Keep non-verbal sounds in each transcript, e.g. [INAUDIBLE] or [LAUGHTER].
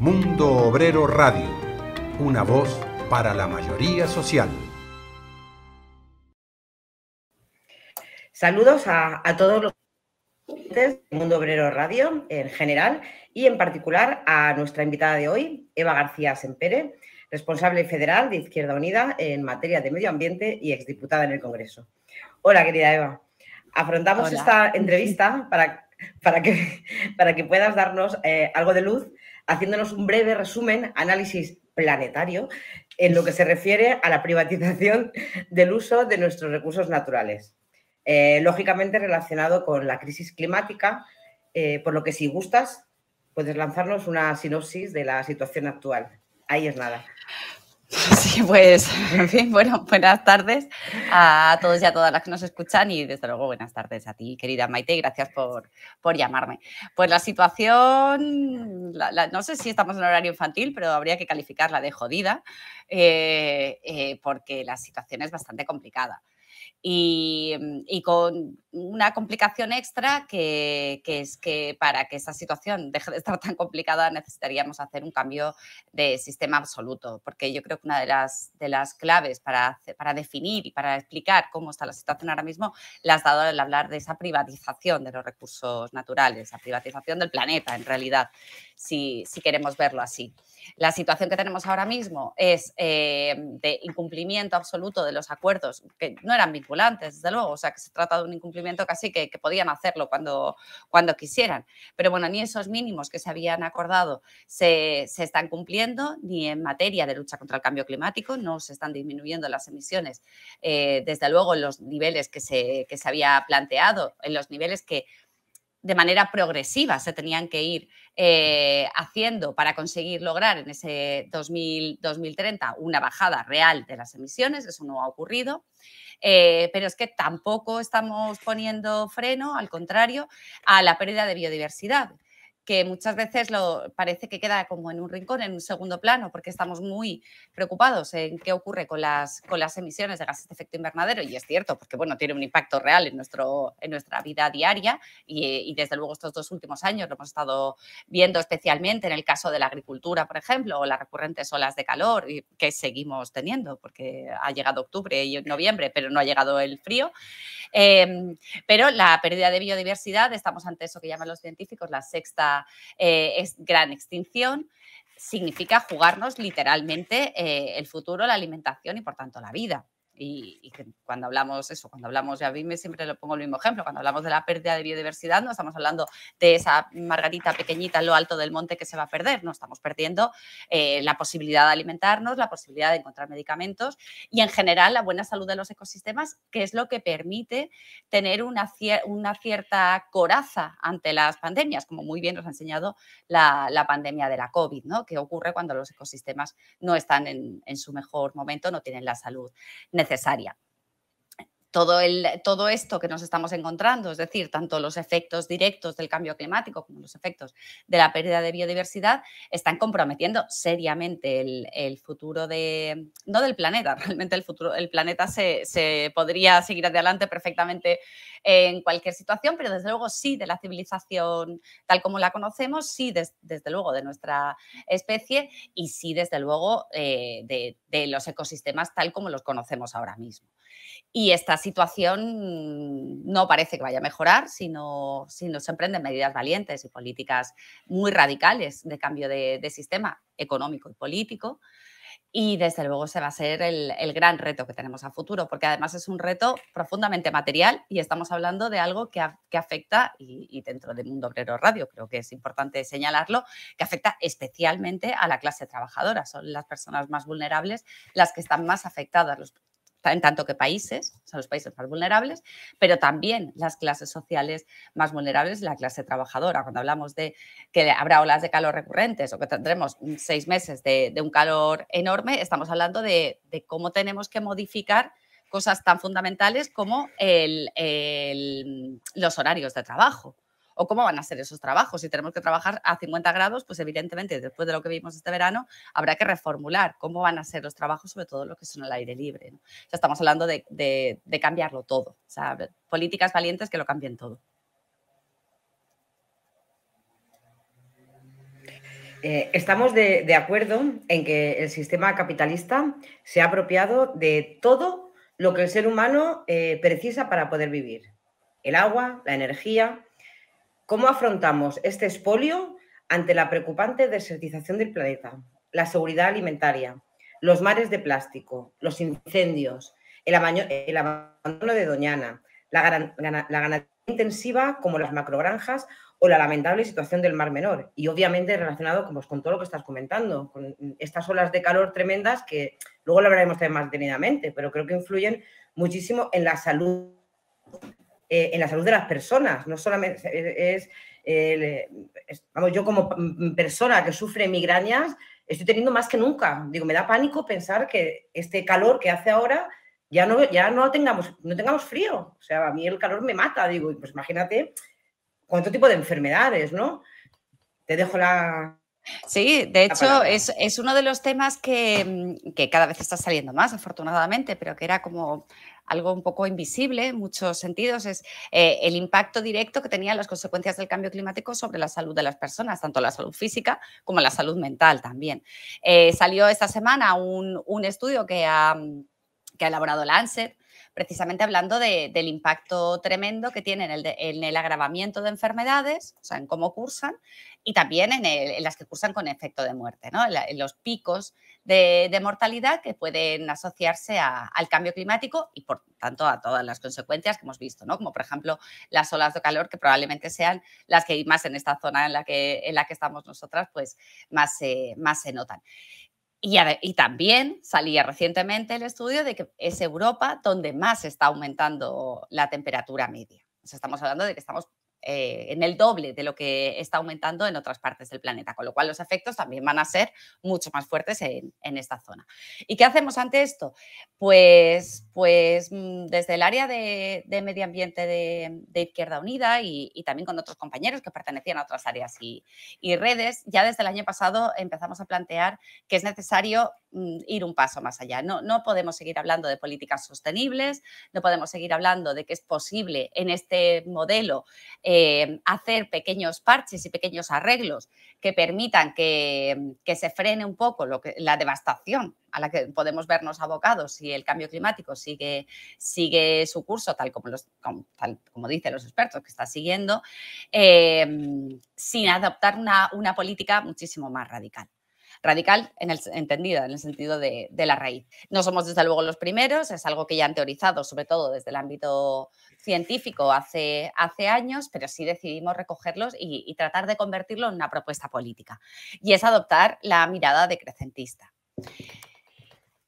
Mundo Obrero Radio, una voz para la mayoría social. Saludos a, todos los del Mundo Obrero Radio en general y en particular a nuestra invitada de hoy, Eva García Sempere, responsable federal de Izquierda Unida en materia de medio ambiente y exdiputada en el Congreso. Hola, querida Eva. Afrontamos esta entrevista para, para, que, para que puedas darnos eh, algo de luz haciéndonos un breve resumen, análisis planetario, en lo que se refiere a la privatización [LAUGHS] del uso de nuestros recursos naturales. Eh, lógicamente relacionado con la crisis climática, eh, por lo que si gustas, puedes lanzarnos una sinopsis de la situación actual. Ahí es nada. [LAUGHS] Sí, pues, en fin, bueno, buenas tardes a todos y a todas las que nos escuchan y desde luego buenas tardes a ti, querida Maite, y gracias por, llamarme. Pues la situación, no sé si estamos en horario infantil, pero habría que calificarla de jodida, eh, eh, porque la situación es bastante complicada. y con, una complicación extra que, es que para que esa situación deje de estar tan complicada necesitaríamos hacer un cambio de sistema absoluto, porque yo creo que una de las, de las claves para, para definir y para explicar cómo está la situación ahora mismo la has dado al hablar de esa privatización de los recursos naturales, la privatización del planeta en realidad, si, si queremos verlo así. La situación que tenemos ahora mismo es eh, de incumplimiento absoluto de los acuerdos que no eran vinculantes, desde luego, o sea que se trata de un incumplimiento casi que, podían hacerlo cuando, quisieran. Pero bueno, ni esos mínimos que se habían acordado se, están cumpliendo, ni en materia de lucha contra el cambio climático, no se están disminuyendo las emisiones, eh, desde luego en los niveles que se, había planteado, en los niveles que de manera progresiva se tenían que ir eh, haciendo para conseguir lograr en ese 2000, 2030 una bajada real de las emisiones. Eso no ha ocurrido. Eh, pero es que tampoco estamos poniendo freno, al contrario, a la pérdida de biodiversidad que muchas veces lo parece que queda como en un rincón, en un segundo plano, porque estamos muy preocupados en qué ocurre con las, con las emisiones de gases de efecto invernadero, y es cierto, porque bueno, tiene un impacto real en, nuestro, en nuestra vida diaria, y, eh, desde luego estos dos últimos años lo hemos estado viendo especialmente en el caso de la agricultura, por ejemplo, o las recurrentes olas de calor que seguimos teniendo, porque ha llegado octubre y noviembre, pero no ha llegado el frío. Em, pero la pérdida de biodiversidad, estamos ante eso que llaman los científicos la sexta eh, es gran extinción, significa jugarnos literalmente eh, el futuro, la alimentación y por tanto la vida. Y, cuando hablamos eso, cuando hablamos, de siempre le pongo el mismo ejemplo, cuando hablamos de la pérdida de biodiversidad, no estamos hablando de esa margarita pequeñita en lo alto del monte que se va a perder, no estamos perdiendo eh, la posibilidad de alimentarnos, la posibilidad de encontrar medicamentos y en general la buena salud de los ecosistemas, que es lo que permite tener una, una cierta coraza ante las pandemias, como muy bien nos ha enseñado la, pandemia de la COVID, ¿no? que ocurre cuando los ecosistemas no están en, en su mejor momento, no tienen la salud necesaria necesaria. Todo, el, todo, esto que nos estamos encontrando, es decir, tanto los efectos directos del cambio climático como los efectos de la pérdida de biodiversidad, están comprometiendo seriamente el, futuro de, no del planeta, [LAUGHS] realmente el futuro, el planeta se, se podría seguir adelante perfectamente en cualquier situación, pero desde luego sí de la civilización tal como la conocemos, sí desde luego de nuestra especie y sí desde luego eh, de, los ecosistemas tal como los conocemos ahora mismo. Y esta situación no parece que vaya a mejorar si no, si no se emprenden medidas valientes y políticas muy radicales de cambio de sistema económico y político. Y desde luego se va a ser el, gran reto que tenemos a futuro, porque además es un reto profundamente material y estamos hablando de algo que, afecta, y, dentro del mundo obrero radio creo que es importante señalarlo, que afecta especialmente a la clase trabajadora. Son las personas más vulnerables las que están más afectadas, en tanto que países, son los países más vulnerables, pero también las clases sociales más vulnerables, la clase trabajadora. Cuando hablamos de que habrá olas de calor recurrentes o que tendremos seis meses de, un calor enorme, estamos hablando de, cómo tenemos que modificar cosas tan fundamentales como los horarios de trabajo o cómo van a ser esos trabajos. Si tenemos que trabajar a 50 grados, pues evidentemente después de lo que vimos este verano, habrá que reformular cómo van a ser los trabajos, sobre todo los que son al aire libre. estamos hablando de, cambiarlo todo. políticas valientes que lo cambien todo. Eh, estamos de, acuerdo en que el sistema capitalista se ha apropiado de todo lo que el ser humano eh, precisa para poder vivir. El agua, la energía, ¿Cómo afrontamos este espolio ante la preocupante desertización del planeta, la seguridad alimentaria, los mares de plástico, los incendios, el, abandono de Doñana, la, ganadería intensiva como las macrogranjas o la lamentable situación del Mar Menor. Y obviamente relacionado con, con todo lo que estás comentando, con estas olas de calor tremendas que luego lo hablaremos también más detenidamente, pero creo que influyen muchísimo en la salud eh, en la salud de las personas, no solamente es, vamos, yo como persona que sufre migrañas, estoy teniendo más que nunca. Digo, me da pánico pensar que este calor que hace ahora ya no, ya no tengamos, no tengamos frío. O sea, a mí el calor me mata, digo, pues imagínate cuánto tipo de enfermedades, ¿no? Te dejo la, Sí, de hecho es, uno de los temas que, que, cada vez está saliendo más, afortunadamente, pero que era como algo un poco invisible en muchos sentidos, es eh, el impacto directo que tenían las consecuencias del cambio climático sobre la salud de las personas, tanto la salud física como la salud mental también. Eh, salió esta semana un, estudio que ha, que ha elaborado Lancet, precisamente hablando del impacto tremendo que tiene el, en el, agravamiento de enfermedades, o sea, en cómo cursan, y también en, las que cursan con efecto de muerte, en, los picos de, mortalidad que pueden asociarse al cambio climático y por tanto a todas las consecuencias que hemos visto, ¿no? como por ejemplo las olas de calor que probablemente sean las que más en esta zona en la que, en la que estamos nosotras, pues más, más se notan. Y, y, también salía recientemente el estudio de que es Europa donde más está aumentando la temperatura media. O sea, estamos hablando de que estamos eh, en el doble de lo que está aumentando en otras partes del planeta, con lo cual los efectos también van a ser mucho más fuertes en, esta zona. ¿Y qué hacemos ante esto? Pues, pues mm, desde el área de, medio ambiente de, Izquierda Unida y, también con otros compañeros que pertenecían a otras áreas y, y redes, ya desde el año pasado empezamos a plantear que es necesario Mm, ir un paso más allá. No, no podemos seguir hablando de políticas sostenibles, no podemos seguir hablando de que es posible en este modelo eh, hacer pequeños parches y pequeños arreglos que permitan mm, que, se frene un poco lo que, la devastación a la que podemos vernos abocados si el cambio climático sigue, sigue su curso, tal como, los, como, dicen los expertos que está siguiendo, eh, mm, sin adoptar una política muchísimo más radical. Radical en el, entendida en el sentido de, la raíz. No somos desde luego los primeros, es algo que ya han teorizado, sobre todo desde el ámbito científico hace, hace años, pero sí decidimos recogerlos y, tratar de convertirlo en una propuesta política. Y es adoptar la mirada decrecentista.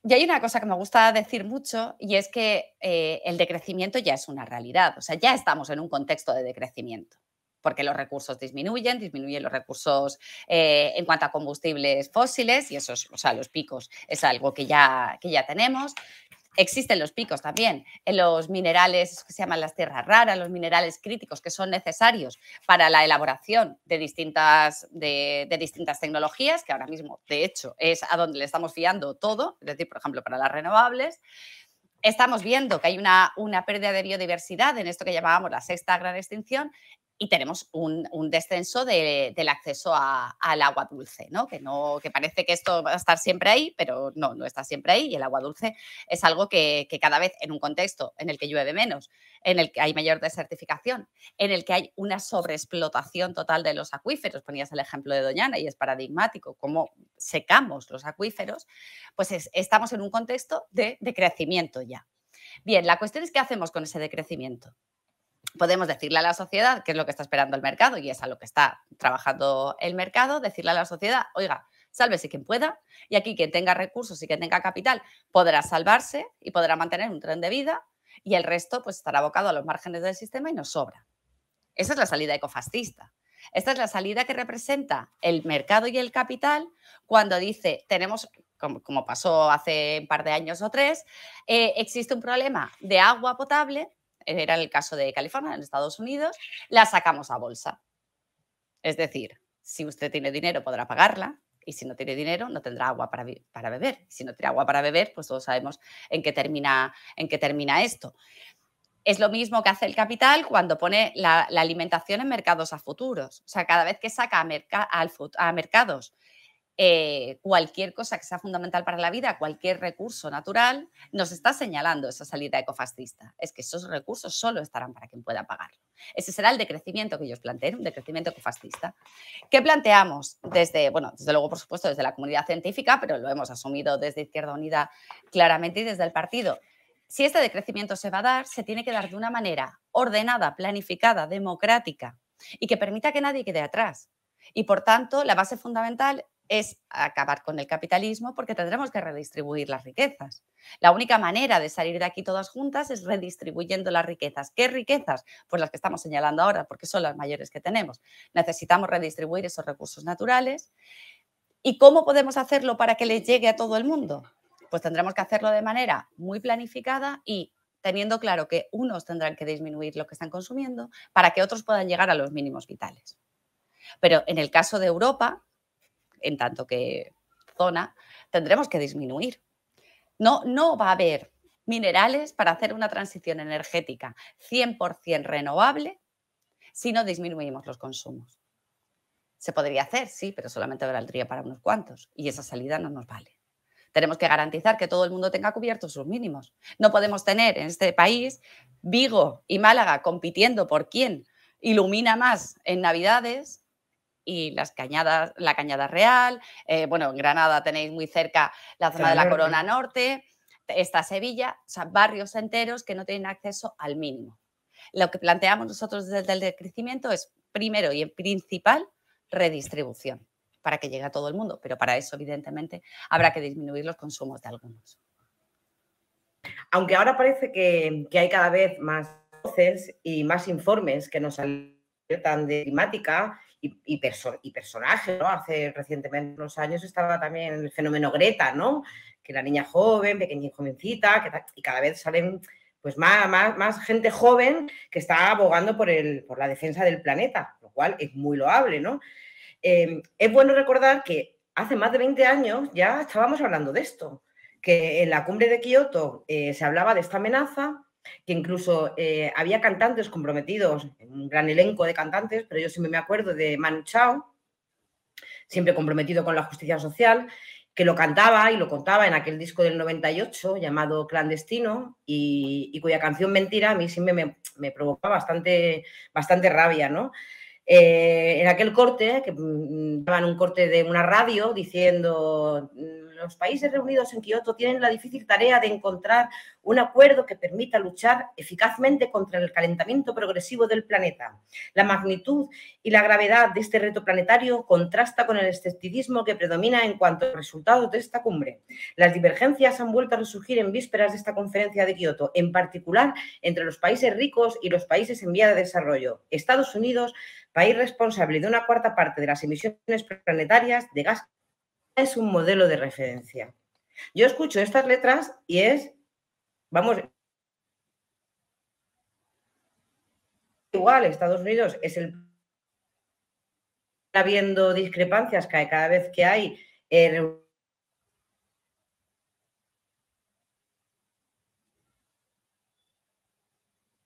Y hay una cosa que me gusta decir mucho y es que eh, el decrecimiento ya es una realidad, o sea, ya estamos en un contexto de decrecimiento porque los recursos disminuyen, disminuyen los recursos eh, en cuanto a combustibles fósiles y esos, o sea, los picos es algo que ya, que ya tenemos. Existen los picos también en los minerales que se llaman las tierras raras, los minerales críticos que son necesarios para la elaboración de distintas, de, distintas tecnologías, que ahora mismo, de hecho, es a donde le estamos fiando todo, es decir, por ejemplo, para las renovables estamos viendo que hay una, una, pérdida de biodiversidad en esto que llamábamos la sexta gran extinción y tenemos un, descenso del acceso al agua dulce, ¿no? Que, ¿no? que parece que esto va a estar siempre ahí, pero no, no está siempre ahí y el agua dulce es algo que, cada vez en un contexto en el que llueve menos, en el que hay mayor desertificación, en el que hay una sobreexplotación total de los acuíferos, ponías el ejemplo de Doñana y es paradigmático, cómo secamos los acuíferos, pues estamos en un contexto de, decrecimiento ya. Bien, la cuestión es qué hacemos con ese decrecimiento podemos decirle a la sociedad qué es lo que está esperando el mercado y es a lo que está trabajando el mercado, decirle a la sociedad, oiga, sálvese quien pueda y aquí quien tenga recursos y quien tenga capital podrá salvarse y podrá mantener un tren de vida y el resto pues estará abocado a los márgenes del sistema y nos sobra. Esa es la salida ecofascista. Esta es la salida que representa el mercado y el capital cuando dice, tenemos, como, pasó hace un par de años o tres, eh, existe un problema de agua potable era el caso de California, en Estados Unidos, la sacamos a bolsa. Es decir, si usted tiene dinero podrá pagarla y si no tiene dinero no tendrá agua para, para beber. Si no tiene agua para beber, pues todos sabemos en qué termina, en termina esto. Es lo mismo que hace el capital cuando pone la, alimentación en mercados a futuros. O sea, cada vez que saca a, a mercados eh, cualquier cosa que sea fundamental para la vida, cualquier recurso natural, nos está señalando esa salida ecofascista. Es que esos recursos solo estarán para quien pueda pagarlo. Ese será el decrecimiento que ellos plantean, un decrecimiento ecofascista. ¿Qué planteamos desde, bueno, desde luego, por supuesto, desde la comunidad científica, pero lo hemos asumido desde Izquierda Unida claramente y desde el partido? Si este decrecimiento se va a dar, se tiene que dar de una manera ordenada, planificada, democrática y que permita que nadie quede atrás. Y por tanto, la base fundamental es acabar con el capitalismo porque tendremos que redistribuir las riquezas. La única manera de salir de aquí todas juntas es redistribuyendo las riquezas. ¿Qué riquezas? Pues las que estamos señalando ahora, porque son las mayores que tenemos. Necesitamos redistribuir esos recursos naturales. ¿Y cómo podemos hacerlo para que les llegue a todo el mundo? Pues tendremos que hacerlo de manera muy planificada y teniendo claro que unos tendrán que disminuir lo que están consumiendo para que otros puedan llegar a los mínimos vitales. Pero en el caso de Europa, en tanto que zona, tendremos que disminuir. No, no va a haber minerales para hacer una transición energética 100% renovable si no disminuimos los consumos. Se podría hacer, sí, pero solamente valdría para unos cuantos y esa salida no nos vale. Tenemos que garantizar que todo el mundo tenga cubiertos sus mínimos. No podemos tener en este país Vigo y Málaga compitiendo por quién ilumina más en Navidades y las cañadas, la Cañada Real. Eh, bueno, en Granada tenéis muy cerca la zona de la Corona Norte, está Sevilla, o sea, barrios enteros que no tienen acceso al mínimo. Lo que planteamos nosotros desde el decrecimiento es, primero y en principal, redistribución para que llegue a todo el mundo, pero para eso, evidentemente, habrá que disminuir los consumos de algunos. Aunque ahora parece que, que hay cada vez más voces y más informes que nos alertan de climática, y, personaje, ¿no? Hace recientemente unos años estaba también el fenómeno Greta, ¿no? Que la niña joven, pequeña y jovencita, que y cada vez salen pues más, más, más, gente joven que está abogando por, el, por la defensa del planeta, lo cual es muy loable, ¿no? Em, es bueno recordar que hace más de 20 años ya estábamos hablando de esto, que en la cumbre de Kioto eh, se hablaba de esta amenaza que incluso eh, había cantantes comprometidos, un gran elenco de cantantes, pero yo siempre me acuerdo de Manu Chao, siempre comprometido con la justicia social, que lo cantaba y lo contaba en aquel disco del 98 llamado Clandestino y, cuya canción Mentira a mí siempre me, provocaba bastante, bastante rabia, eh, en aquel corte, que mm, mm, daban un corte de una radio diciendo mm, los países reunidos en Kioto tienen la difícil tarea de encontrar un acuerdo que permita luchar eficazmente contra el calentamiento progresivo del planeta. La magnitud y la gravedad de este reto planetario contrasta con el escepticismo que predomina en cuanto a resultado de esta cumbre. Las divergencias han vuelto a resurgir en vísperas de esta conferencia de Kioto, en particular entre los países ricos y los países en vía de desarrollo. Estados Unidos, país responsable de una cuarta parte de las emisiones planetarias de gas es un modelo de referencia. Yo escucho estas letras y es, vamos, igual, Estados Unidos es el... Está habiendo discrepancias cada vez que hay... Eh,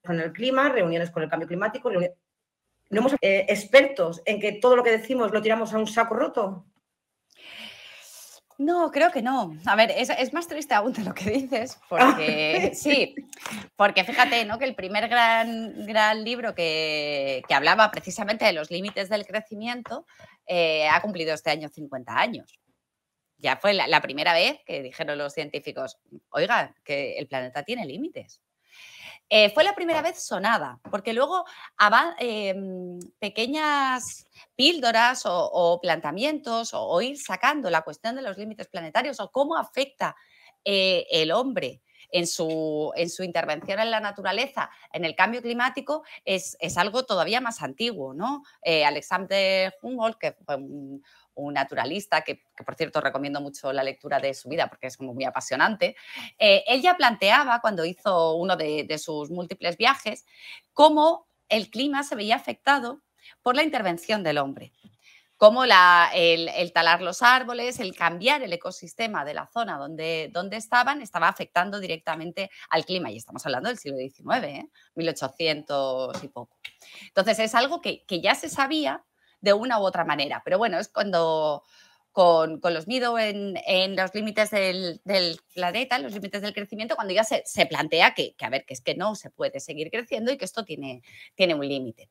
con el clima, reuniones con el cambio climático, ¿No hemos eh, expertos en que todo lo que decimos lo tiramos a un saco roto? No, creo que no. A ver, es, más triste aún de lo que dices, [LAUGHS] ah, porque sí, porque fíjate, ¿no? Que el primer gran, gran libro que, que hablaba precisamente de los límites del crecimiento eh, ha cumplido este año 50 años. Ya fue la, la primera vez que dijeron los científicos, oiga, que el planeta tiene límites. Eh, fue la primera vez sonada, porque luego em, pequeñas píldoras o, planteamientos o, ir sacando la cuestión de los límites planetarios o cómo afecta eh, el hombre en su, en su, intervención en la naturaleza, en el cambio climático, es, algo todavía más antiguo, ¿no? Eh, Alexander Humboldt, que un, un naturalista, que, por cierto recomiendo mucho la lectura de su vida porque es como muy apasionante, eh, ella planteaba cuando hizo uno de, sus múltiples viajes cómo el clima se veía afectado por la intervención del hombre cómo la, el, talar los árboles, el cambiar el ecosistema de la zona donde, donde estaban, estaba afectando directamente al clima. Y estamos hablando del siglo XIX, 1800 ¿eh? y poco. Entonces es algo que, que ya se sabía, de una u otra manera. Pero bueno, es cuando con, con los nido en, en los límites del, del, planeta, los límites del crecimiento, cuando ya se, plantea que, que, a ver, que es que no se puede seguir creciendo y que esto tiene, tiene un límite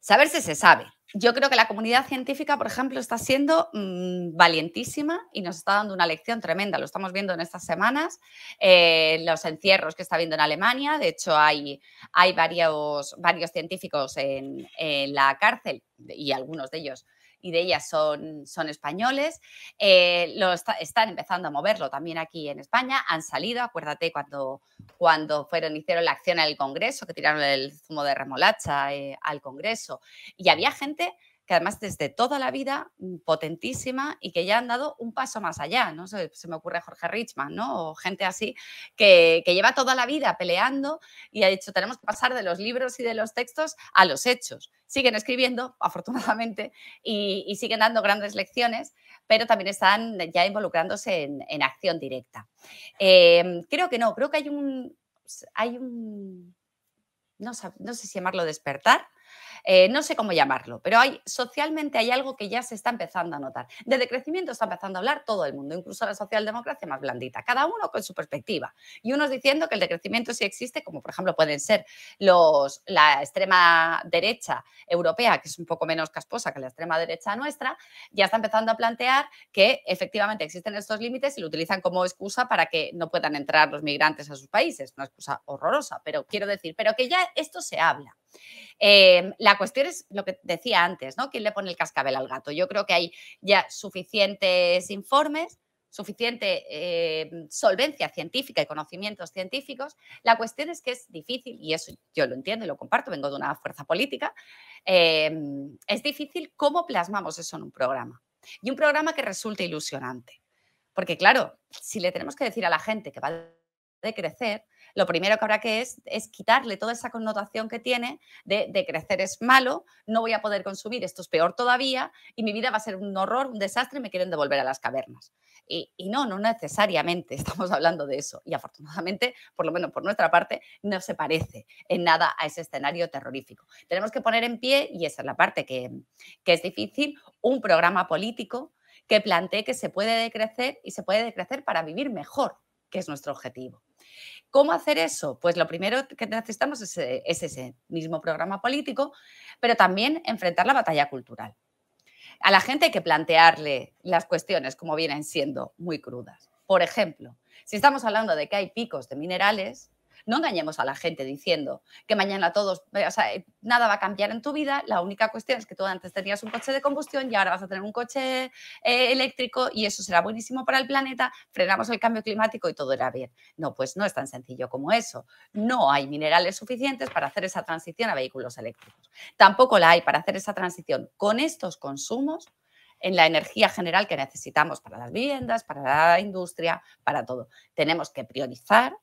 si se sabe. Yo creo que la comunidad científica, por ejemplo, está siendo mm, valientísima y nos está dando una lección tremenda. Lo estamos viendo en estas semanas, eh, los encierros que está habiendo en Alemania. De hecho, hay, hay varios, varios científicos en, en la cárcel y algunos de ellos y de ellas son, son españoles. Eh, están empezando a moverlo también aquí en España. Han salido, acuérdate cuando, cuando fueron, hicieron la acción en el Congreso, que tiraron el zumo de remolacha eh, al Congreso. Y había gente que además desde toda la vida, mm, potentísima, y que ya han dado un paso más allá, ¿no? Se, me ocurre Jorge Richman, ¿no? O gente así, que, lleva toda la vida peleando y ha dicho, tenemos que pasar de los libros y de los textos a los hechos. Siguen escribiendo, afortunadamente, y, siguen dando grandes lecciones, pero también están ya involucrándose en, acción directa. Em, creo que no, creo que hay un... Hay un no, no sé si llamarlo despertar, eh, no sé cómo llamarlo, pero hay, socialmente hay algo que ya se está empezando a notar. De decrecimiento está empezando a hablar todo el mundo, incluso la socialdemocracia más blandita, cada uno con su perspectiva. Y unos diciendo que el decrecimiento sí existe, como por ejemplo pueden ser los, la extrema derecha europea, que es un poco menos casposa que la extrema derecha nuestra, ya está empezando a plantear que efectivamente existen estos límites y lo utilizan como excusa para que no puedan entrar los migrantes a sus países. Una excusa horrorosa, pero quiero decir, pero que ya esto se habla. Em, la cuestión es lo que decía antes, ¿no? ¿Quién le pone el cascabel al gato? Yo creo que hay ya suficientes informes, suficiente em, solvencia científica y conocimientos científicos. La cuestión es que es difícil, y eso yo lo entiendo y lo comparto, vengo de una fuerza política, em, es difícil cómo plasmamos eso en un programa. Y un programa que resulte ilusionante. Porque claro, si le tenemos que decir a la gente que va a de crecer, lo primero que habrá que es, es quitarle toda esa connotación que tiene de, crecer es malo, no voy a poder consumir, esto es peor todavía y mi vida va a ser un horror, un desastre, me quieren devolver a las cavernas. Y, no, no necesariamente [LAUGHS] estamos hablando de eso. Y afortunadamente, por lo menos por nuestra parte, no se parece en nada a ese escenario terrorífico. Tenemos que poner en pie, y esa es la parte que, que es difícil, un programa político que plantee que se puede decrecer y se puede decrecer para vivir mejor, que es nuestro objetivo. ¿Cómo hacer eso? Pues lo primero que necesitamos eh, es, ese mismo programa político, pero también enfrentar la batalla cultural. A la gente hay que plantearle las cuestiones como vienen siendo muy crudas. Por ejemplo, si estamos hablando de que hay picos de minerales, no engañemos a la gente diciendo que mañana todos, eh, eh, nada va a cambiar en tu vida, la única cuestión es que tú antes tenías un coche de combustión y ahora vas a tener un coche eh, eléctrico y eso será buenísimo para el planeta, frenamos el cambio climático y todo irá bien. No, pues no es tan sencillo como eso. No hay minerales suficientes para hacer esa transición a vehículos eléctricos. Tampoco la hay para hacer esa transición con estos consumos en la energía general que necesitamos para las viviendas, para la industria, para todo. Tenemos que priorizar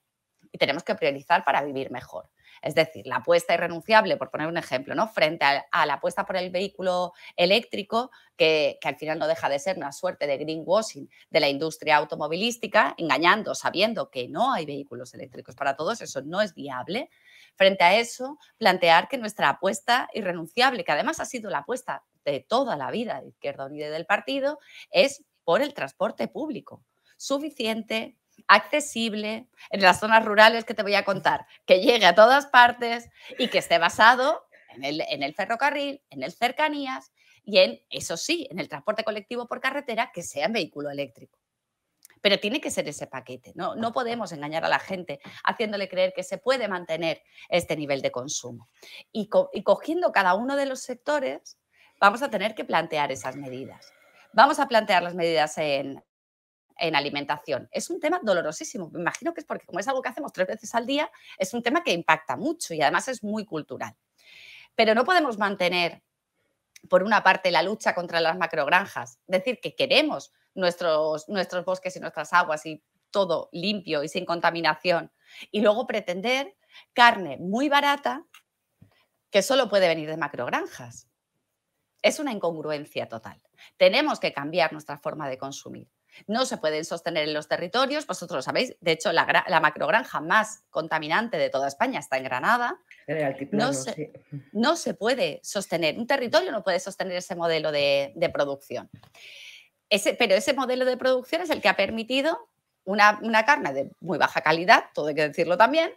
y tenemos que priorizar para vivir mejor. Es decir, la apuesta irrenunciable, por poner un ejemplo, ¿no? frente a, la apuesta por el vehículo eléctrico, que, que, al final no deja de ser una suerte de greenwashing de la industria automovilística, engañando, sabiendo que no hay vehículos eléctricos para todos, eso no es viable. Frente a eso, plantear que nuestra apuesta irrenunciable, que además ha sido la apuesta de toda la vida de Izquierda Unida y del partido, es por el transporte público, suficiente, accesible en las zonas rurales que te voy a contar, que llegue a todas partes y que esté basado en el, ferrocarril, en el cercanías y en, eso sí, en el transporte colectivo por carretera que sea en vehículo eléctrico. Pero tiene que ser ese paquete, ¿no? no podemos engañar a la gente haciéndole creer que se puede mantener este nivel de consumo. y cogiendo cada uno de los sectores, vamos a tener que plantear esas medidas. Vamos a plantear las medidas en, en alimentación. Es un tema dolorosísimo, me imagino que es porque como es algo que hacemos tres veces al día, es un tema que impacta mucho y además es muy cultural. Pero no podemos mantener, por una parte, la lucha contra las macrogranjas, decir que queremos nuestros, nuestros bosques y nuestras aguas y todo limpio y sin contaminación, y luego pretender carne muy barata que solo puede venir de macrogranjas. Es una incongruencia total. Tenemos que cambiar nuestra forma de consumir no se pueden sostener en los territorios, vosotros lo sabéis, de hecho la, macrogranja más contaminante de toda España está en Granada, no se, puede sostener, un territorio no puede sostener ese modelo de, producción. pero ese modelo de producción es el que ha permitido una, una carne de muy baja calidad, todo hay que decirlo también,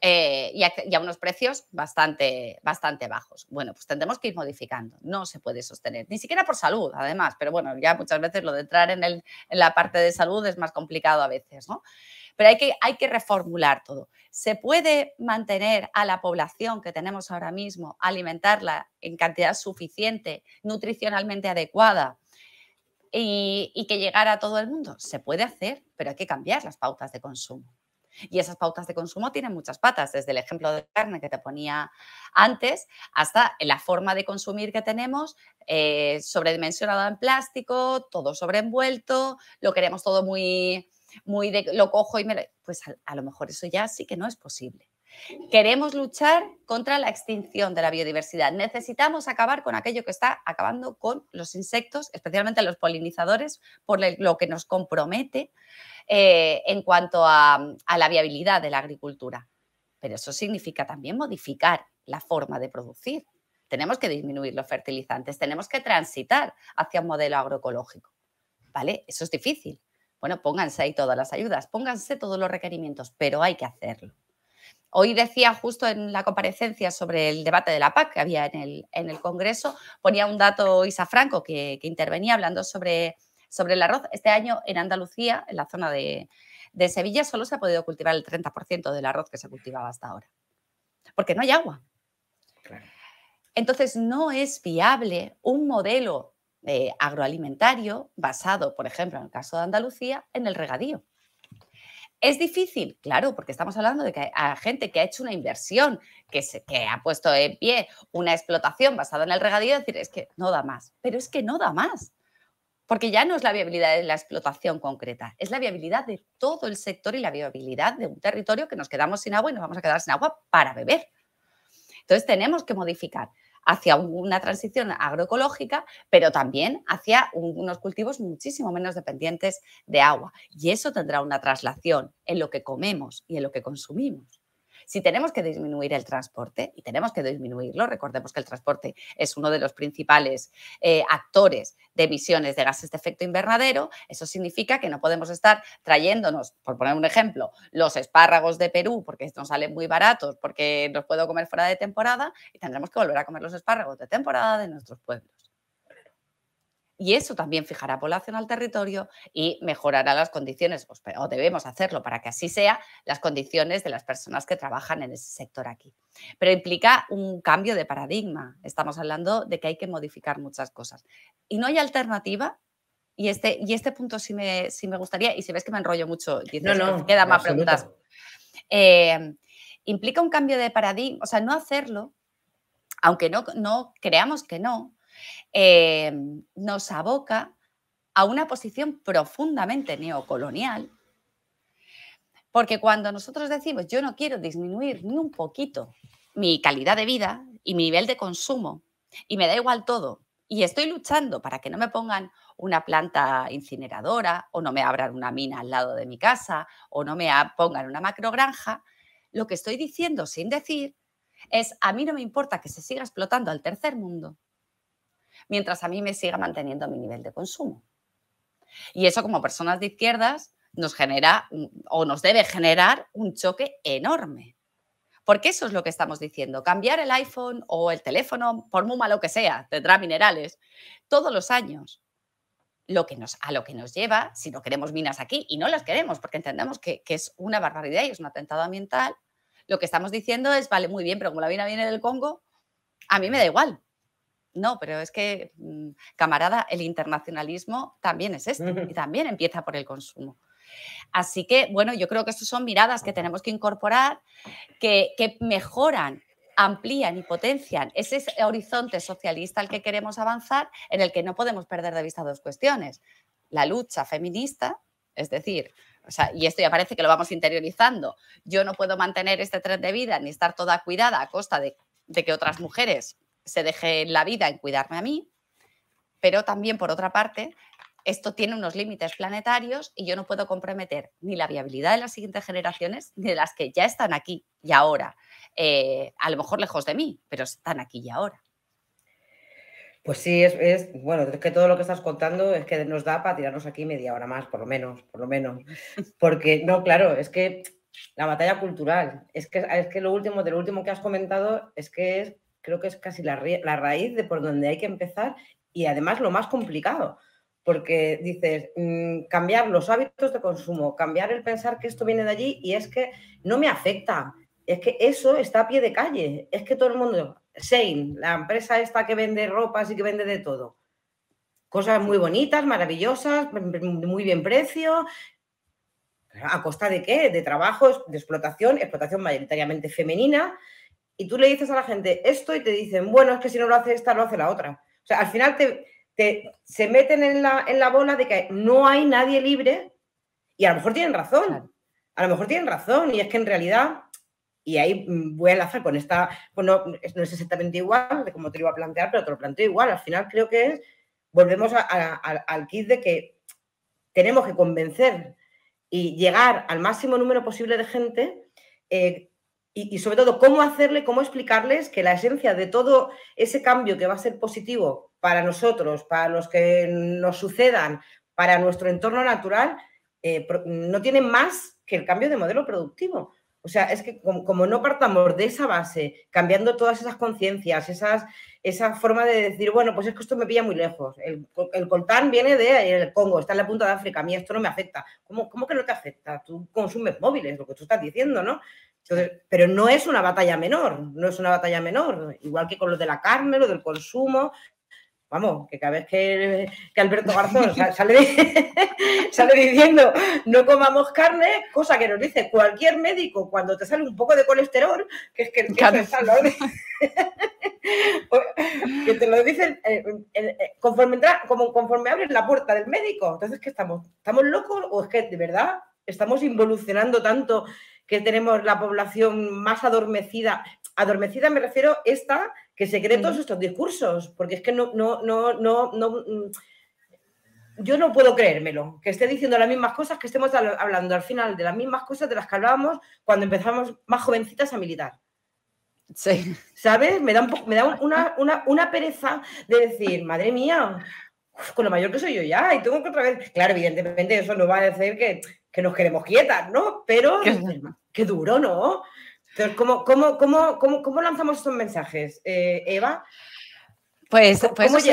eh, y, a, unos precios bastante, bastante bajos. Bueno, pues tendremos que ir modificando, no se puede sostener, ni siquiera por salud, además, pero bueno, ya muchas veces lo de entrar en, la parte de salud es más complicado a veces, ¿no? Pero hay que, hay que reformular todo. ¿Se puede mantener a la población que tenemos ahora mismo, alimentarla en cantidad suficiente, nutricionalmente adecuada? Y, y que llegara a todo el mundo. Se puede hacer, pero hay que cambiar las pautas de consumo. Y esas pautas de consumo tienen muchas patas, desde el ejemplo de carne que te ponía antes hasta la forma de consumir que tenemos, eh, sobredimensionada en plástico, todo sobreenvuelto, lo queremos todo muy, muy de lo cojo y me lo... Pues a lo mejor eso ya sí que no es posible. Queremos luchar contra la extinción de la biodiversidad. Necesitamos acabar con aquello que está acabando con los insectos, especialmente los polinizadores, por lo que nos compromete eh, en cuanto a, a la viabilidad de la agricultura. Pero eso significa también modificar la forma de producir. Tenemos que disminuir los fertilizantes, tenemos que transitar hacia un modelo agroecológico. ¿Vale? Eso es difícil. Bueno, pónganse ahí todas las ayudas, pónganse todos los requerimientos, pero hay que hacerlo. Hoy decía justo en la comparecencia sobre el debate de la PAC que había en el, en el Congreso, ponía un dato Isa Franco que, intervenía hablando sobre, sobre el arroz. Este año en Andalucía, en la zona de, de Sevilla, solo se ha podido cultivar el 30% del arroz que se cultivaba hasta ahora, porque no hay agua. Entonces, no es viable un modelo eh, agroalimentario basado, por ejemplo, en el caso de Andalucía, en el regadío. ¿Es difícil? Claro, porque estamos hablando de que a gente que ha hecho una inversión, que, se, que ha puesto en pie una explotación basada en el regadío, decir, es que no da más, pero es que no da más. Porque ya no es la viabilidad de la explotación concreta, es la viabilidad de todo el sector y la viabilidad de un territorio que nos quedamos sin agua y nos vamos a quedar sin agua para beber. Entonces tenemos que modificar hacia una transición agroecológica, pero también hacia unos cultivos muchísimo menos dependientes de agua. Y eso tendrá una traslación en lo que comemos y en lo que consumimos. Si tenemos que disminuir el transporte, y tenemos que disminuirlo, recordemos que el transporte es uno de los principales eh, actores de emisiones de gases de efecto invernadero, eso significa que no podemos estar trayéndonos, por poner un ejemplo, los espárragos de Perú, porque nos salen muy baratos, porque los puedo comer fuera de temporada, y tendremos que volver a comer los espárragos de temporada de nuestros pueblos y eso también fijará población al territorio y mejorará las condiciones, pues, o debemos hacerlo para que así sea, las condiciones de las personas que trabajan en ese sector aquí. Pero implica un cambio de paradigma. Estamos hablando de que hay que modificar muchas cosas. Y no hay alternativa. Y este, y este punto sí me, me gustaría, y si ves que me enrollo mucho, no, no, queda más preguntas. Em, implica un cambio de paradigma, o sea, no hacerlo, aunque no, no creamos que no, Em, nos aboca a una posición profundamente neocolonial, porque cuando nosotros decimos yo no quiero disminuir ni un poquito mi calidad de vida y mi nivel de consumo, y me da igual todo, y estoy luchando para que no me pongan una planta incineradora o no me abran una mina al lado de mi casa o no me pongan una macrogranja, lo que estoy diciendo sin decir es a mí no me importa que se siga explotando al tercer mundo, mientras a mí me siga manteniendo mi nivel de consumo. Y eso como personas de izquierdas nos genera o nos debe generar un choque enorme. Porque eso es lo que estamos diciendo. Cambiar el iPhone o el teléfono, por muy malo que sea, tendrá minerales, todos los años. Lo que nos, a lo que nos lleva, si no queremos minas aquí, y no las queremos porque entendemos que, que es una barbaridad y es un atentado ambiental, lo que estamos diciendo es, vale, muy bien, pero como la mina viene del Congo, a mí me da igual. No, pero es que, mm, camarada, el internacionalismo también es este y [LAUGHS] también empieza por el consumo. Así que, bueno, yo creo que estas son miradas que tenemos que incorporar, que, mejoran amplían y potencian ese horizonte socialista al que queremos avanzar, en el que no podemos perder de vista dos cuestiones. La lucha feminista, es decir, y esto ya parece que lo vamos interiorizando, yo no puedo mantener este tren de vida ni estar toda cuidada a costa de que otras mujeres se deje la vida en cuidarme a mí, pero también, por otra parte, esto tiene unos límites planetarios y yo no puedo comprometer ni la viabilidad de las siguientes generaciones ni de las que ya están aquí y ahora. Eh, a lo mejor lejos de mí, pero están aquí y ahora. Pues sí, es, bueno, es que todo lo que estás contando es que nos da para tirarnos aquí media hora más, por lo menos, por lo menos. [LAUGHS] Porque, no, claro, es que la batalla cultural, es que, es que lo último, de lo último que has comentado, es que es creo que es casi la, raíz de por donde hay que empezar y además lo más complicado, porque dices, mm, cambiar los hábitos de consumo, cambiar el pensar que esto viene de allí y es que no me afecta, es que eso está a pie de calle, es que todo el mundo, Sein, la empresa esta que vende ropas y que vende de todo, cosas muy bonitas, maravillosas, muy bien precio. ¿A costa de qué? De trabajos, de explotación, explotación mayoritariamente femenina, y tú le dices a la gente esto y te dicen, bueno, es que si no lo hace esta, lo hace la otra. O sea, al final te, se meten en la, en la, bola de que no hay nadie libre y a lo mejor tienen razón. A lo mejor tienen razón y es que en realidad, y ahí voy a enlazar con esta, pues no es exactamente igual de cómo te lo iba a plantear, pero te lo planteo igual. Al final creo que es, volvemos al kit de que tenemos que convencer y llegar al máximo número posible de gente eh, y, sobre todo cómo hacerle, cómo explicarles que la esencia de todo ese cambio que va a ser positivo para nosotros, para los que nos sucedan, para nuestro entorno natural, eh, no tiene más que el cambio de modelo productivo. O sea, es que como, no partamos de esa base, cambiando todas esas conciencias, esas, esa forma de decir, bueno, pues es que esto me pilla muy lejos. El, coltán viene de ahí el Congo, está en la punta de África, a mí esto no me afecta. ¿Cómo, cómo que no te afecta? Tú consumes móviles, lo que tú estás diciendo, ¿no? pero no es una batalla menor, no es una batalla menor, igual que con lo de la carne, lo del consumo. Vamos, que cada vez que, Alberto Garzón [LAUGHS] [LAUGHS] sale, diciendo no comamos carne, cosa que nos dice cualquier médico cuando te sale un poco de colesterol, que es que, [LAUGHS] pues, te lo dicen eh, eh, conforme, como conforme abres la puerta del médico. Entonces, ¿qué estamos? ¿Estamos locos o es que de verdad estamos involucionando tanto que tenemos la población más adormecida. Adormecida me refiero esta que se cree todos estos discursos, porque es que no, no, no, no, no mm, yo no puedo creérmelo, que esté diciendo las mismas cosas, que estemos hablando al final de las mismas cosas de las que hablábamos cuando empezamos más jovencitas a militar. Sí. ¿Sabes? Me da, me da [LAUGHS] una, pereza de decir, madre mía, con lo mayor que soy yo ya, y tengo que otra vez. Claro, evidentemente eso no va a decir que, que nos queremos quietas, ¿no? Pero qué, duro, ¿no? Entonces, ¿cómo, cómo, lanzamos estos mensajes, eh, Eva? Pues, ¿Cómo pues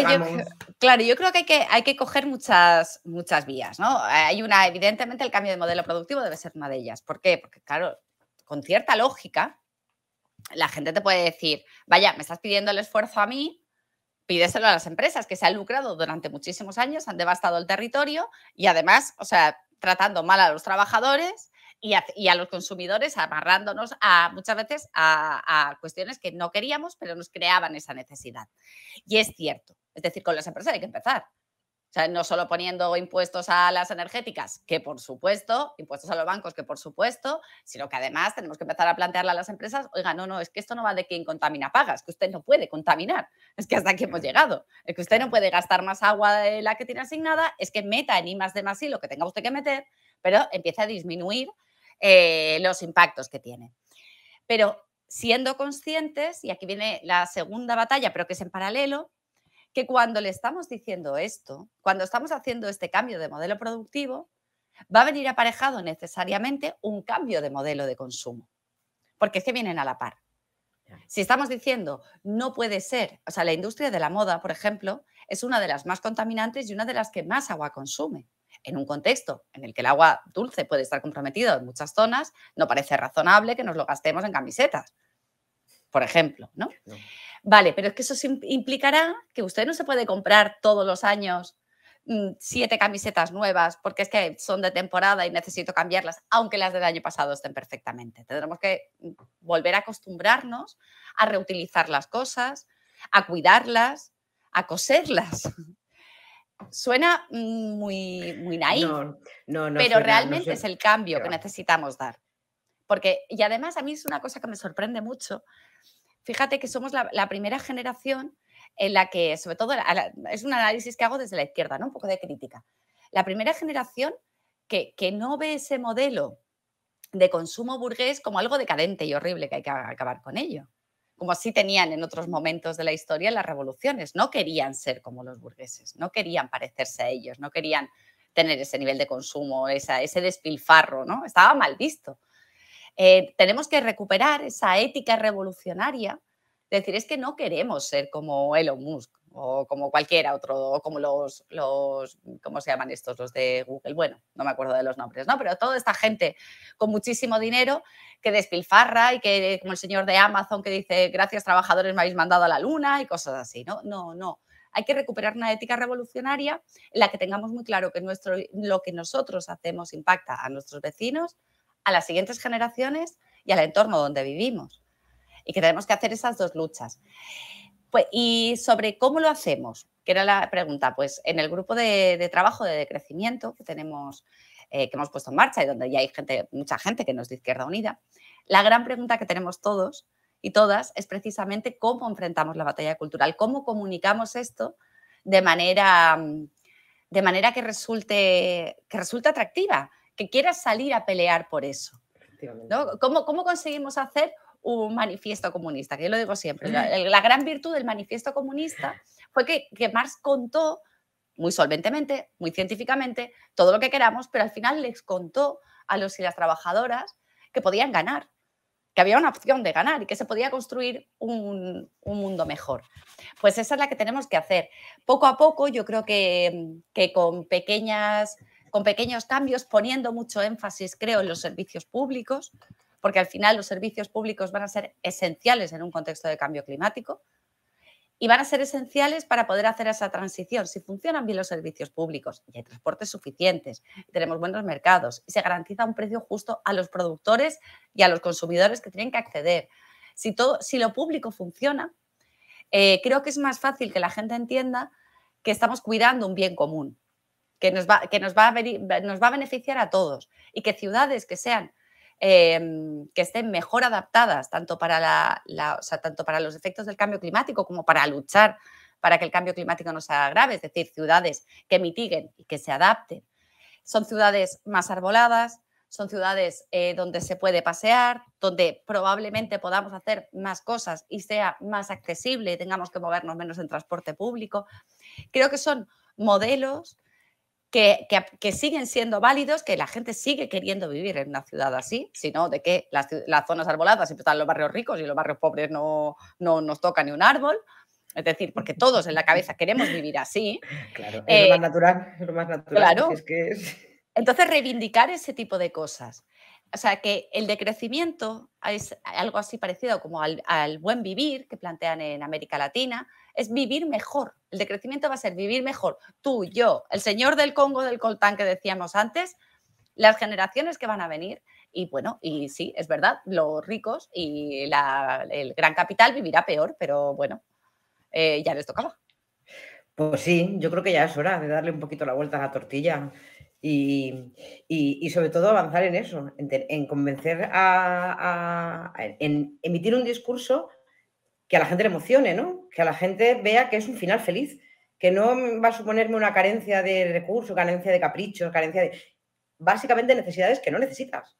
claro, yo creo que hay que, hay que coger muchas, muchas vías, ¿no? Hay una, evidentemente el cambio de modelo productivo debe ser una de ellas. ¿Por qué? Porque, claro, con cierta lógica, la gente te puede decir, vaya, me estás pidiendo el esfuerzo a mí, pídeselo a las empresas que se han lucrado durante muchísimos años, han devastado el territorio y además, o sea, tratando mal a los trabajadores y a, los consumidores, amarrándonos a, muchas veces a cuestiones que no queríamos, pero nos creaban esa necesidad. Y es cierto, es decir, con las empresas hay que empezar sea, no solo poniendo impuestos a las energéticas, que por supuesto, impuestos a los bancos, que por supuesto, sino que además tenemos que empezar a plantearle a las empresas, oiga, no, no, es que esto no va de quien contamina paga, es que usted no puede contaminar, [LAUGHS] es que hasta aquí hemos llegado, es que usted no puede gastar más agua de la que tiene asignada, es que meta en I más de más lo que tenga usted que meter, pero empieza a disminuir eh, los impactos que tiene. Pero siendo conscientes, y aquí viene la segunda batalla, pero que es en paralelo, que cuando le estamos diciendo esto, cuando estamos haciendo este cambio de modelo productivo, va a venir aparejado necesariamente un cambio de modelo de consumo, porque es que vienen a la par. Si estamos diciendo, no puede ser, o sea, la industria de la moda, por ejemplo, es una de las más contaminantes y una de las que más agua consume. En un contexto en el que el agua dulce puede estar comprometida en muchas zonas, no parece razonable que nos lo gastemos en camisetas por ejemplo, ¿no? Vale, pero es que eso implicará que usted no se puede comprar todos los años mm, siete camisetas nuevas porque es que son de temporada y necesito cambiarlas, aunque las del año pasado estén perfectamente. Tendremos que mm, volver a acostumbrarnos a reutilizar las cosas, a cuidarlas, a coserlas. [LAUGHS] Suena mm, muy, muy no, pero realmente es el cambio que necesitamos dar. Porque, y además a mí es una cosa que me sorprende mucho. Fíjate que somos la, primera generación en la que, sobre todo, es un análisis que hago desde la izquierda, ¿no? Un poco de crítica. La primera generación que, no ve ese modelo de consumo burgués como algo decadente y horrible que hay que acabar con ello. Como así tenían en otros momentos de la historia las revoluciones. No querían ser como los burgueses, no querían parecerse a ellos, no querían tener ese nivel de consumo, ese despilfarro, ¿no? Estaba mal visto. Eh, tenemos que recuperar esa ética revolucionaria, decir, es que no queremos ser como Elon Musk o como cualquiera otro, o como los, los, ¿cómo se llaman estos? Los de Google. Bueno, no me acuerdo de los nombres, ¿no? Pero toda esta gente con muchísimo dinero que despilfarra y que, como el señor de Amazon que dice, gracias trabajadores me habéis mandado a la luna y cosas así, ¿no? No, no. Hay que recuperar una ética revolucionaria en la que tengamos muy claro que nuestro, lo que nosotros hacemos impacta a nuestros vecinos, a las siguientes generaciones y al entorno donde vivimos. Y que tenemos que hacer esas dos luchas. Pues, y sobre cómo lo hacemos, que era la pregunta, pues en el grupo de, trabajo de crecimiento que tenemos, eh, que hemos puesto en marcha y donde ya hay gente, mucha gente que nos de Izquierda Unida, la gran pregunta que tenemos todos y todas es precisamente cómo enfrentamos la batalla cultural, cómo comunicamos esto de manera, de manera que, resulte, que resulte atractiva que quiera salir a pelear por eso. ¿no? ¿Cómo, conseguimos hacer un manifiesto comunista, que yo lo digo siempre. La, gran virtud del manifiesto comunista fue que, Marx contó muy solventemente, muy científicamente, todo lo que queramos, pero al final les contó a los y las trabajadoras que podían ganar, que había una opción de ganar y que se podía construir un, mundo mejor. Pues esa es la que tenemos que hacer. Poco a poco, yo creo que, que con pequeñas con pequeños cambios, poniendo mucho énfasis, creo, en los servicios públicos, porque al final los servicios públicos van a ser esenciales en un contexto de cambio climático y van a ser esenciales para poder hacer esa transición. Si funcionan bien los servicios públicos y hay transportes suficientes, tenemos buenos mercados y se garantiza un precio justo a los productores y a los consumidores que tienen que acceder. Si, todo, si lo público funciona, eh, creo que es más fácil que la gente entienda que estamos cuidando un bien común que nos va, que nos va, a, beneficiar a todos y que ciudades que sean em, que estén mejor adaptadas tanto para, la, tanto para los efectos del cambio climático como para luchar para que el cambio climático no sea grave, es decir, ciudades que mitiguen y que se adapten. Son ciudades más arboladas, son ciudades eh, donde se puede pasear, donde probablemente podamos hacer más cosas y sea más accesible y tengamos que movernos menos en transporte público. Creo que son modelos que, siguen siendo válidos, que la gente sigue queriendo vivir en una ciudad así, sino de que las, zonas arboladas siempre están los barrios ricos y los barrios pobres no, nos toca ni un árbol. Es decir, porque todos en la cabeza queremos vivir así. [LAUGHS] Claro, eh, es lo más natural, lo más natural. Entonces, reivindicar ese tipo de cosas. O sea, que el decrecimiento es algo así parecido como al buen vivir que plantean en América Latina, es vivir mejor, el decrecimiento crecimiento va a ser vivir mejor, tú, yo, el señor del Congo del coltán que decíamos antes, las generaciones que van a venir. Y bueno, y sí, es verdad, los ricos y el gran capital vivirá peor, pero bueno, eh, ya les tocaba. Pues sí, yo creo que ya es hora de darle un poquito la vuelta a la tortilla y, sobre todo avanzar en eso, en, convencer a, a, en emitir un discurso que a la gente le emocione, ¿no? Que a la gente vea que es un final feliz, que no va a suponerme una carencia de recursos, carencia de caprichos, carencia de. Básicamente necesidades que no necesitas.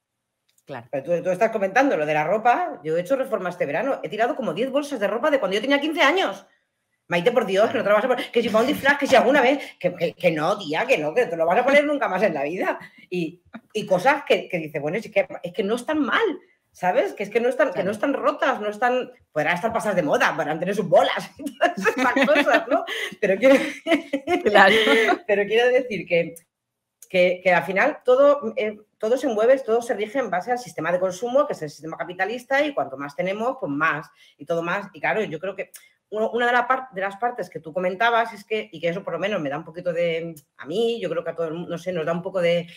Claro. Pero tú, estás comentando lo de la ropa. Yo he hecho reformas este verano. He tirado como 10 bolsas de ropa de cuando yo tenía 15 años. Maite, por Dios, que no te lo vas a poner. Que si pongo un disfraz, que si alguna vez. Que, no, tía, que no, que te lo vas a poner nunca más en la vida. Y, cosas que, que dices, bueno, es que, es que no están mal. ¿sabes? Que es que no están, que no están rotas, no están, podrán estar pasadas de moda, podrán tener sus bolas y todas esas cosas, ¿no? Pero quiero, [LAUGHS] pero quiero decir que, que, al final eh, todo, se mueve, todo se rige en base al sistema de consumo, que es el sistema capitalista, y cuanto más tenemos, pues más, y todo más. Y claro, yo creo que una de, de, las partes que tú comentabas es que, y que eso por lo menos me da un poquito de, a mí, yo creo que a todo el mundo, no sé, nos da un poco de,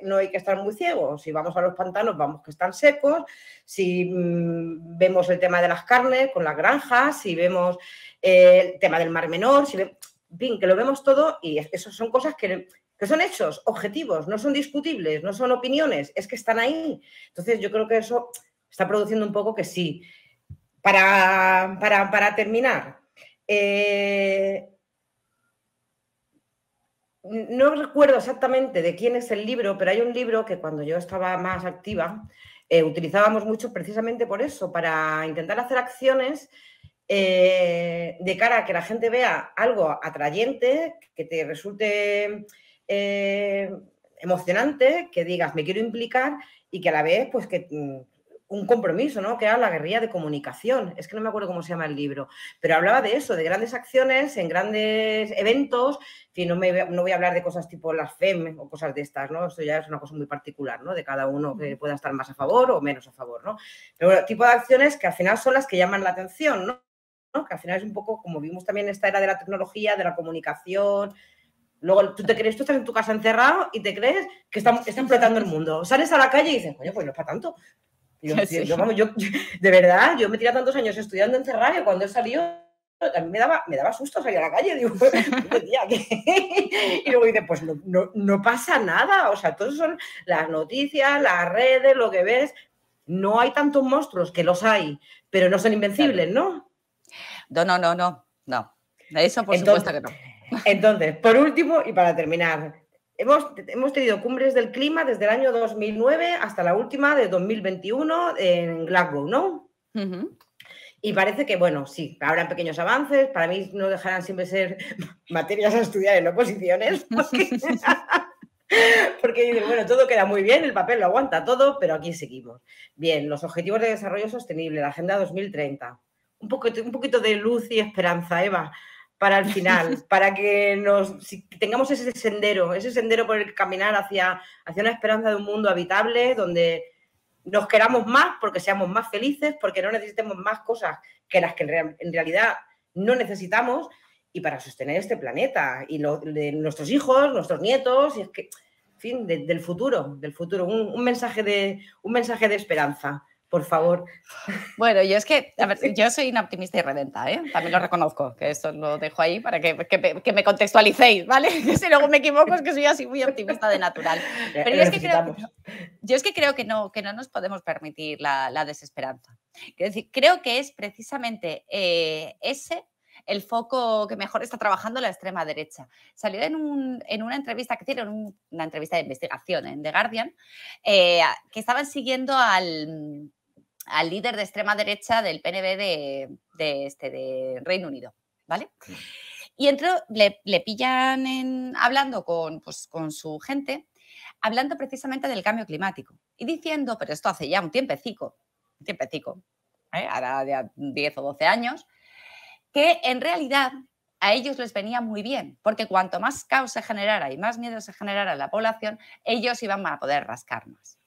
no hay que estar muy ciegos. Si vamos a los pantanos, vamos que están secos. Si mm, vemos el tema de las carnes con las granjas, si vemos eh, el tema del mar menor, si que lo vemos todo y eso son cosas que, son hechos, objetivos, no son discutibles, no son opiniones, es que están ahí. Entonces yo creo que eso está produciendo un poco que sí. Para, terminar, eh, no recuerdo exactamente de quién es el libro, pero hay un libro que cuando yo estaba más activa eh, utilizábamos mucho precisamente por eso, para intentar hacer acciones eh, de cara a que la gente vea algo atrayente, que te resulte eh, emocionante, que digas me quiero implicar y que a la vez pues que mm, un compromiso, ¿no? Que era la guerrilla de comunicación. Es que no me acuerdo cómo se llama el libro, pero hablaba de eso, de grandes acciones en grandes eventos. En fin, no, me, no voy a hablar de cosas tipo las FEM o cosas de estas, ¿no? Eso ya es una cosa muy particular, ¿no? De cada uno que pueda estar más a favor o menos a favor, ¿no? Pero bueno, tipo de acciones que al final son las que llaman la atención, ¿no? Que al final es un poco, como vimos también esta era de la tecnología, de la comunicación, Luego tú te crees, tú estás en tu casa encerrado y te crees que está, explotando el mundo. Sales a la calle y dices, coño, pues no es para tanto. Yo, [LAUGHS] de verdad, yo me tiré tantos años estudiando en Cerrario cuando él salió. A mí me daba, susto salir a la calle, [LAUGHS] digo, [LAUGHS] Y luego dice, pues no, pasa nada, o sea, todos son las noticias, las redes, lo que ves, no hay tantos monstruos, que los hay, pero no son invencibles, ¿no? No, no, no, no, no. Eso por supuesto que no. Entonces, por último, y para terminar, Hemos, tenido cumbres del clima desde el año 2009 hasta la última de 2021 en Glasgow, ¿no? Y parece que, bueno, sí, habrán pequeños avances, para mí no dejarán siempre ser [LAUGHS] materias a estudiar en oposiciones, [LAUGHS] porque, [LAUGHS] porque bueno, todo queda muy bien, el papel lo aguanta todo, pero aquí seguimos. Bien, los Objetivos de Desarrollo Sostenible, la Agenda 2030. Un poquito, un poquito de luz y esperanza, Eva para el final, [LAUGHS] para que nos tengamos ese sendero, ese sendero por el caminar hacia, hacia una esperanza de un mundo habitable donde nos queramos más porque seamos más felices, porque no necesitemos más cosas que las que en, realidad no necesitamos y para sostener este planeta y de nuestros hijos, nuestros nietos, y es que, en fin, del futuro, del futuro, un, mensaje de, un mensaje de esperanza por favor. Bueno, yo es que, a ver, [LAUGHS] yo soy una optimista y redenta, ¿eh? también lo reconozco, que eso lo dejo ahí para que, me contextualicéis, ¿vale? Que [LAUGHS] si luego me equivoco es que soy así muy optimista de natural. Pero yo es que creo, que, no, que no nos podemos permitir la, desesperanza. decir, creo que es precisamente eh, ese el foco que mejor está trabajando la extrema derecha. Salió en, un, en una entrevista que hicieron una entrevista de investigación en The Guardian, eh, que estaban siguiendo al, al líder de extrema derecha del PNB de, este, Reino Unido, ¿vale? Y entró, le, pillan en, hablando pues, con, su gente, hablando precisamente del cambio climático y diciendo, pero esto hace ya un tiempecico, un tiempecico, ¿eh? ahora 10 o 12 años, que en realidad a ellos les venía muy bien, porque cuanto más caos se generara y más miedo se generara en la población, ellos iban a poder rascar más.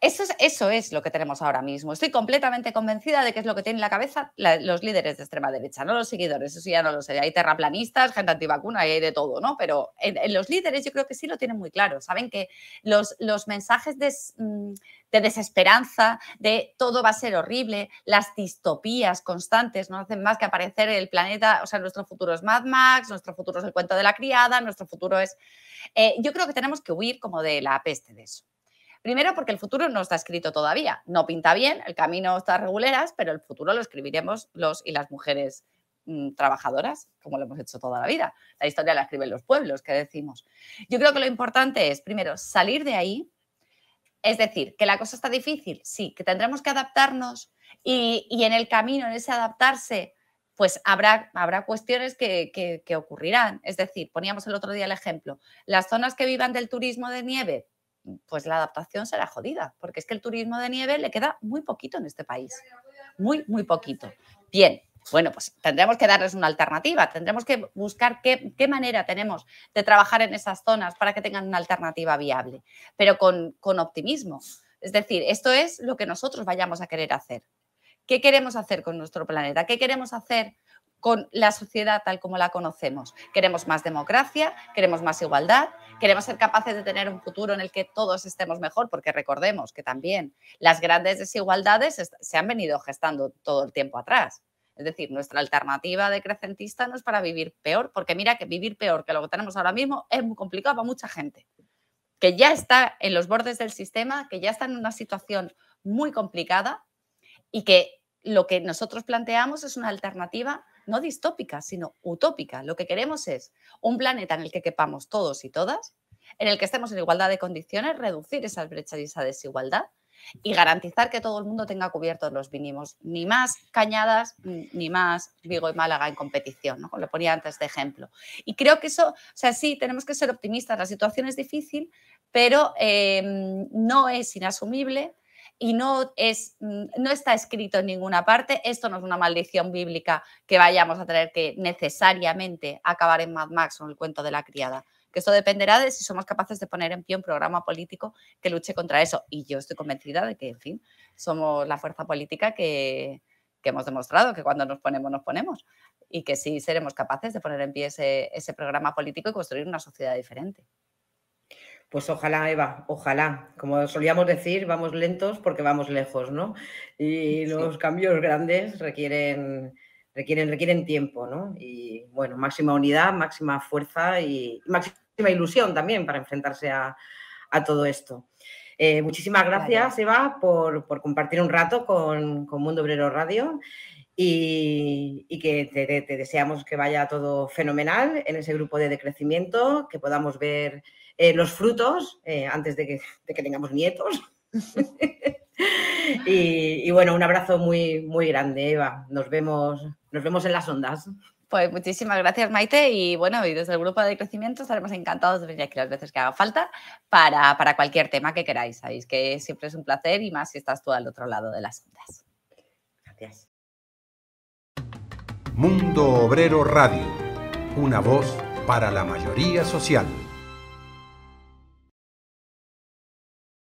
Eso es, eso lo que tenemos ahora mismo. Estoy completamente convencida de que es lo que tienen en la cabeza los líderes de extrema derecha, no los seguidores, eso sí ya no lo sé. Hay terraplanistas, gente antivacuna, hay de todo, ¿no? Pero en, los líderes yo creo que sí lo tienen muy claro. Saben que los, los mensajes mm, de, desesperanza, de todo va a ser horrible, las distopías constantes no hacen más que aparecer el planeta, o sea, nuestro futuro es Mad Max, nuestro futuro es el cuento de la criada, nuestro futuro es... Eh, yo creo que tenemos que huir como de la peste de eso. Primero porque el futuro no está escrito todavía, no pinta bien, el camino está reguleras, pero el futuro lo escribiremos los y las mujeres mm, trabajadoras, como lo hemos hecho toda la vida. La historia la escriben los pueblos, que decimos. Yo creo que lo importante es, primero, salir de ahí, es decir, que la cosa está difícil, sí, que tendremos que adaptarnos y, en el camino, en ese adaptarse, pues habrá, habrá cuestiones que, que ocurrirán. Es decir, poníamos el otro día el ejemplo, las zonas que vivan del turismo de nieve, pues la adaptación será jodida, porque es que el turismo de nieve le queda muy poquito en este país. Muy, muy poquito. Bien, bueno, pues tendremos que darles una alternativa, tendremos que buscar qué, manera tenemos de trabajar en esas zonas para que tengan una alternativa viable, pero con, optimismo. Es decir, esto es lo que nosotros vayamos a querer hacer. ¿Qué queremos hacer con nuestro planeta? ¿Qué queremos hacer con la sociedad tal como la conocemos? ¿Queremos más democracia? ¿Queremos más igualdad? Queremos ser capaces de tener un futuro en el que todos estemos mejor, porque recordemos que también las grandes desigualdades se han venido gestando todo el tiempo atrás. Es decir, nuestra alternativa decrecentista no es para vivir peor, porque mira que vivir peor que lo que tenemos ahora mismo es muy complicado para mucha gente, que ya está en los bordes del sistema, que ya está en una situación muy complicada y que lo que nosotros planteamos es una alternativa no distópica, sino utópica. Lo que queremos es un planeta en el que quepamos todos y todas, en el que estemos en igualdad de condiciones, reducir esas brechas y esa desigualdad y garantizar que todo el mundo tenga cubiertos los mínimos, ni más Cañadas, ni más Vigo y Málaga en competición, ¿no? lo ponía antes de ejemplo. Y creo que eso, o sea, sí, tenemos que ser optimistas, la situación es difícil, pero eh, no es inasumible y no, mm, no está escrito en ninguna parte. Esto no es una maldición bíblica que vayamos a tener que necesariamente acabar en Mad Max o en el cuento de la criada. Que eso dependerá de si somos capaces de poner en pie un programa político que luche contra eso. Y yo estoy convencida de que, en fin, somos la fuerza política que, hemos demostrado, que cuando nos ponemos, nos ponemos. Y que sí seremos capaces de poner en pie ese programa político y construir una sociedad diferente. Pues ojalá, Eva, ojalá. Como solíamos decir, vamos lentos porque vamos lejos, ¿no? Y los cambios grandes requieren, requieren, requieren tiempo, ¿no? Y bueno, máxima unidad, máxima fuerza y máxima ilusión también para enfrentarse a, todo esto. Eh, muchísimas gracias, Eva, por, compartir un rato con, Mundo Obrero Radio y, que te, te, deseamos que vaya todo fenomenal en ese grupo de decrecimiento, que podamos ver eh, los frutos, eh, antes de que, tengamos nietos. [LAUGHS] y, bueno, un abrazo muy, muy grande, Eva. Nos vemos, nos vemos en las ondas. Pues muchísimas gracias, Maite. Y bueno, desde el grupo de crecimiento estaremos encantados de venir aquí las veces que haga falta para, para cualquier tema que queráis. Sabéis que siempre es un placer y más si estás tú al otro lado de las ondas. Gracias. Mundo Obrero Radio, una voz para la mayoría social.